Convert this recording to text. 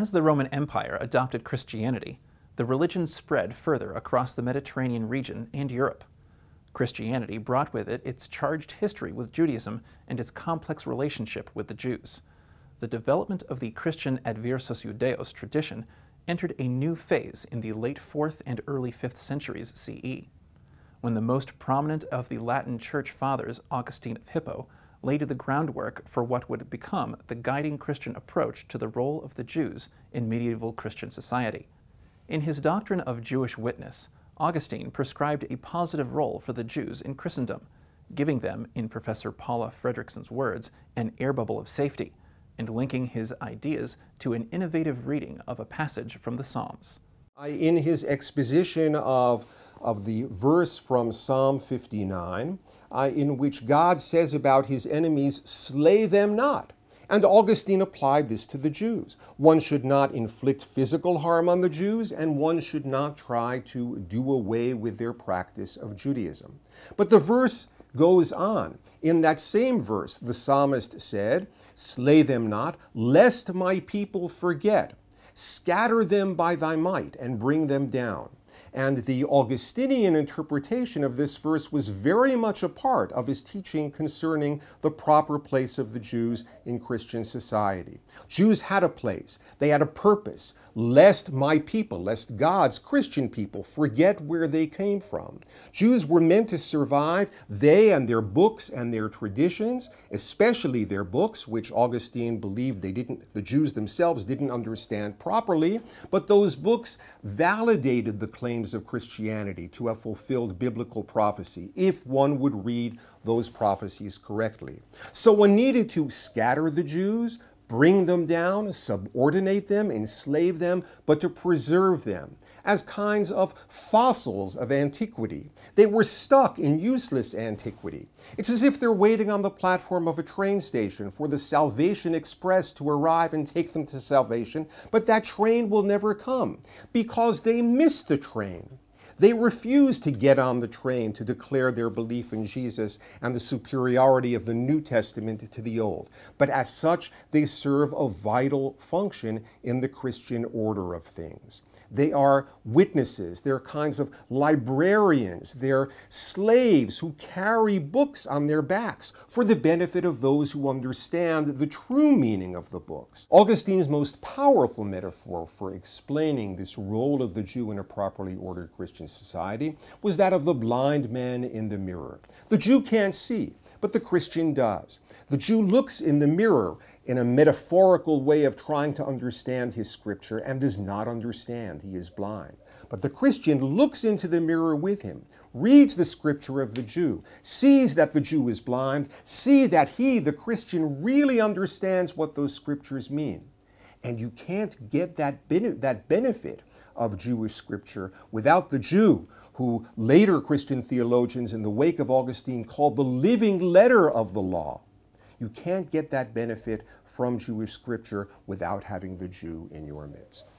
As the Roman Empire adopted Christianity, the religion spread further across the Mediterranean region and Europe. Christianity brought with it its charged history with Judaism and its complex relationship with the Jews. The development of the Christian Adversus Judaeus tradition entered a new phase in the late 4th and early 5th centuries CE. When the most prominent of the Latin Church Fathers, Augustine of Hippo, laid the groundwork for what would become the guiding Christian approach to the role of the Jews in medieval Christian society. In his doctrine of Jewish witness, Augustine prescribed a positive role for the Jews in Christendom, giving them, in Professor Paula Fredrickson's words, an air bubble of safety, and linking his ideas to an innovative reading of a passage from the Psalms. In his exposition of of the verse from Psalm 59 uh, in which God says about his enemies, Slay them not. And Augustine applied this to the Jews. One should not inflict physical harm on the Jews, and one should not try to do away with their practice of Judaism. But the verse goes on. In that same verse, the psalmist said, Slay them not, lest my people forget. Scatter them by thy might and bring them down. And the Augustinian interpretation of this verse was very much a part of his teaching concerning the proper place of the Jews in Christian society. Jews had a place, they had a purpose, lest my people, lest God's Christian people forget where they came from. Jews were meant to survive, they and their books and their traditions, especially their books, which Augustine believed they didn't, the Jews themselves didn't understand properly, but those books validated the claim claims of Christianity to have fulfilled biblical prophecy if one would read those prophecies correctly. So one needed to scatter the Jews, bring them down, subordinate them, enslave them, but to preserve them as kinds of fossils of antiquity. They were stuck in useless antiquity. It's as if they're waiting on the platform of a train station for the Salvation Express to arrive and take them to salvation, but that train will never come because they missed the train. They refused to get on the train to declare their belief in Jesus and the superiority of the New Testament to the Old. But as such, they serve a vital function in the Christian order of things. They are witnesses. They're kinds of librarians. They're slaves who carry books on their backs for the benefit of those who understand the true meaning of the books. Augustine's most powerful metaphor for explaining this role of the Jew in a properly ordered Christian society was that of the blind man in the mirror. The Jew can't see, but the Christian does. The Jew looks in the mirror in a metaphorical way of trying to understand his scripture and does not understand. He is blind. But the Christian looks into the mirror with him, reads the scripture of the Jew, sees that the Jew is blind, see that he, the Christian, really understands what those scriptures mean. And you can't get that, that benefit of Jewish scripture without the Jew, who later Christian theologians in the wake of Augustine called the living letter of the law you can't get that benefit from Jewish scripture without having the Jew in your midst.